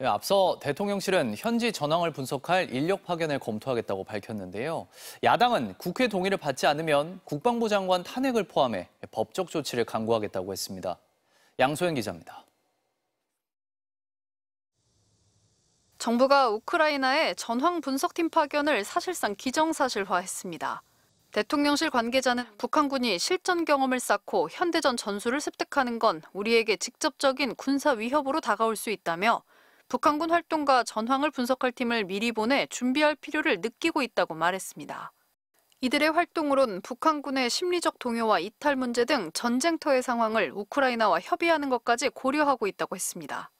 예, 앞서 대통령실은 현지 전황을 분석할 인력 파견을 검토하겠다고 밝혔는데요. 야당은 국회 동의를 받지 않으면 국방부 장관 탄핵을 포함해 법적 조치를 강구하겠다고 했습니다. 양소연 기자입니다. 정부가 우크라이나에 전황 분석팀 파견을 사실상 기정사실화했습니다. 대통령실 관계자는 북한군이 실전 경험을 쌓고 현대전 전술을 습득하는 건 우리에게 직접적인 군사 위협으로 다가올 수 있다며 북한군 활동과 전황을 분석할 팀을 미리 보내 준비할 필요를 느끼고 있다고 말했습니다. 이들의 활동으론 북한군의 심리적 동요와 이탈 문제 등 전쟁터의 상황을 우크라이나와 협의하는 것까지 고려하고 있다고 했습니다.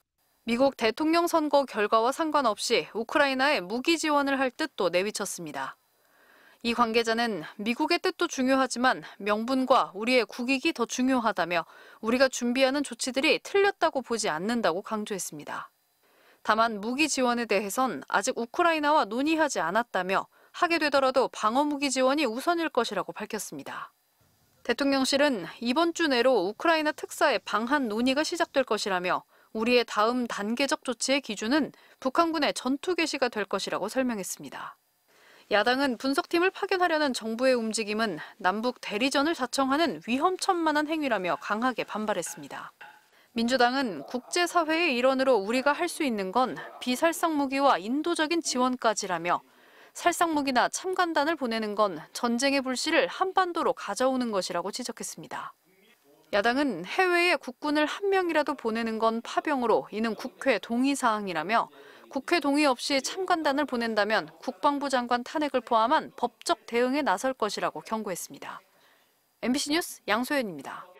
미국 대통령 선거 결과와 상관없이 우크라이나에 무기 지원을 할 뜻도 내비쳤습니다. 이 관계자는 미국의 뜻도 중요하지만 명분과 우리의 국익이 더 중요하다며 우리가 준비하는 조치들이 틀렸다고 보지 않는다고 강조했습니다. 다만 무기 지원에 대해선 아직 우크라이나와 논의하지 않았다며 하게 되더라도 방어 무기 지원이 우선일 것이라고 밝혔습니다. 대통령실은 이번 주 내로 우크라이나 특사의 방한 논의가 시작될 것이라며 우리의 다음 단계적 조치의 기준은 북한군의 전투 개시가 될 것이라고 설명했습니다. 야당은 분석팀을 파견하려는 정부의 움직임은 남북 대리전을 자청하는 위험천만한 행위라며 강하게 반발했습니다. 민주당은 국제사회의 일원으로 우리가 할 수 있는 건 비살상 무기와 인도적인 지원까지라며 살상 무기나 참관단을 보내는 건 전쟁의 불씨를 한반도로 가져오는 것이라고 지적했습니다. 야당은 해외에 국군을 한 명이라도 보내는 건 파병으로 이는 국회 동의 사항이라며 국회 동의 없이 참관단을 보낸다면 국방부 장관 탄핵을 포함한 법적 대응에 나설 것이라고 경고했습니다. MBC 뉴스 양소연입니다.